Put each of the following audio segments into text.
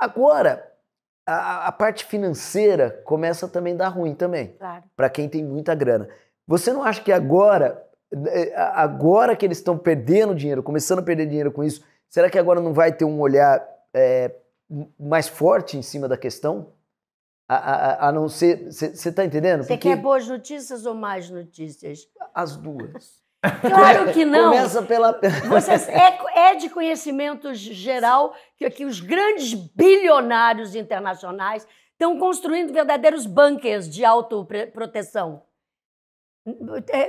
Agora, a, a parte financeira começa também a dar ruim também. Claro. Para quem tem muita grana. Você não acha que agora, eh, agora que eles estão perdendo dinheiro, começando a perder dinheiro com isso, será que agora não vai ter um olhar é, mais forte em cima da questão? A, a, a não ser. Você está entendendo? Você Porque... quer boas notícias ou más notícias? As duas. Claro que não. Começa pela. Você é, é, de conhecimento geral que, que os grandes bilionários internacionais estão construindo verdadeiros bunkers de autoproteção.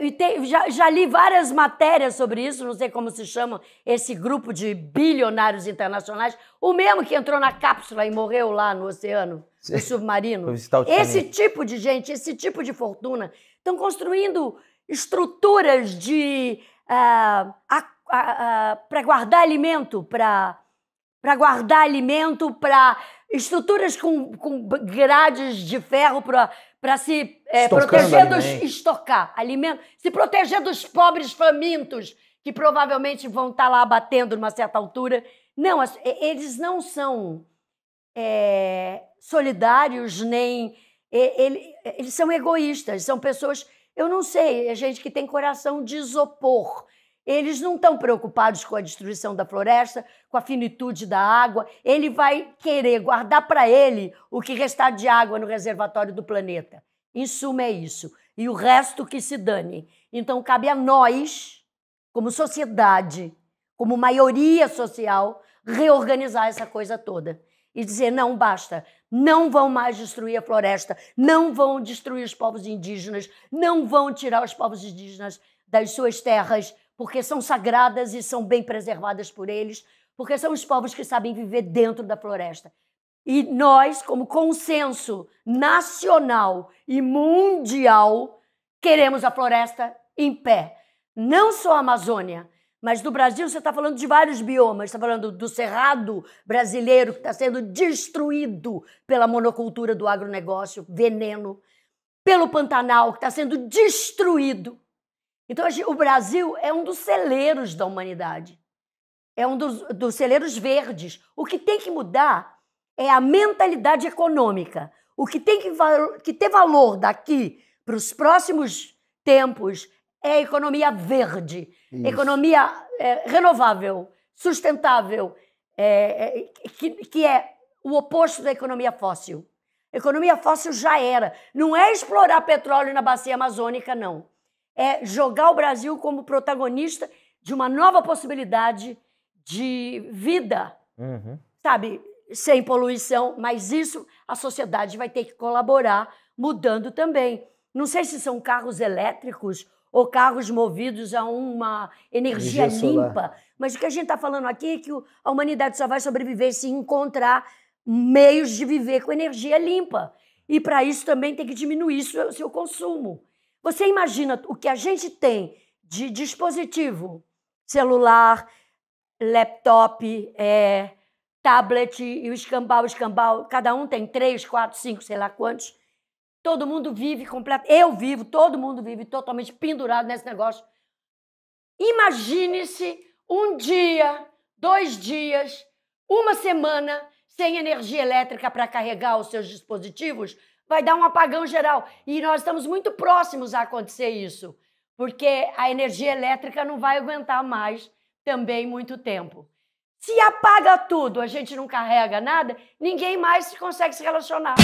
E tem, já, já, li várias matérias sobre isso, não sei como se chama esse grupo de bilionários internacionais, o mesmo que entrou na cápsula e morreu lá no oceano, no submarino. Esse tipo de gente, esse tipo de fortuna, estão construindo estruturas de uh, ah, uh, para guardar alimento, para para guardar alimento, para estruturas com, com grades de ferro para se é, proteger dos. Alimento. estocar alimento, se proteger dos pobres famintos que provavelmente vão estar tá lá batendo numa certa altura. Não, eles não são é, solidários, nem. Ele, eles são egoístas, são pessoas eu não sei, é gente que tem coração de isopor. Eles não estão preocupados com a destruição da floresta, com a finitude da água. Ele vai querer guardar para ele o que restar de água no reservatório do planeta. Em suma, é isso. E o resto que se dane. Então, cabe a nós, como sociedade, como maioria social, reorganizar essa coisa toda e dizer: não basta, não vão mais destruir a floresta, não vão destruir os povos indígenas, não vão tirar os povos indígenas das suas terras, porque são sagradas e são bem preservadas por eles, porque são os povos que sabem viver dentro da floresta. E nós, como consenso nacional e mundial, queremos a floresta em pé. Não só a Amazônia, mas do Brasil você está falando de vários biomas, está falando do cerrado brasileiro que está sendo destruído pela monocultura do agronegócio, veneno, pelo Pantanal que está sendo destruído. Então assim, o Brasil é um dos celeiros da humanidade, é um dos, dos celeiros verdes. O que tem que mudar é a mentalidade econômica. O que tem que, que ter valor daqui para os próximos tempos é a economia verde, Isso. economia é, renovável, sustentável, é, é, que, que é o oposto da economia fóssil. Economia fóssil já era. Não é explorar petróleo na bacia amazônica, não. É jogar o Brasil como protagonista de uma nova possibilidade de vida, uhum. sabe? Sem poluição, mas isso a sociedade vai ter que colaborar, mudando também. Não sei se são carros elétricos ou carros movidos a uma energia, energia limpa. Mas o que a gente está falando aqui é que a humanidade só vai sobreviver se encontrar meios de viver com energia limpa. E para isso também tem que diminuir o seu consumo. Você imagina o que a gente tem de dispositivo, celular, laptop, é, tablet e o escambau, o escambau, cada um tem três, quatro, cinco, sei lá quantos, Todo mundo vive completo. Eu vivo, todo mundo vive totalmente pendurado nesse negócio. Imagine-se um dia, dois dias, uma semana sem energia elétrica para carregar os seus dispositivos. Vai dar um apagão geral. E nós estamos muito próximos a acontecer isso, porque a energia elétrica não vai aguentar mais também muito tempo. Se apaga tudo, a gente não carrega nada, ninguém mais consegue se relacionar.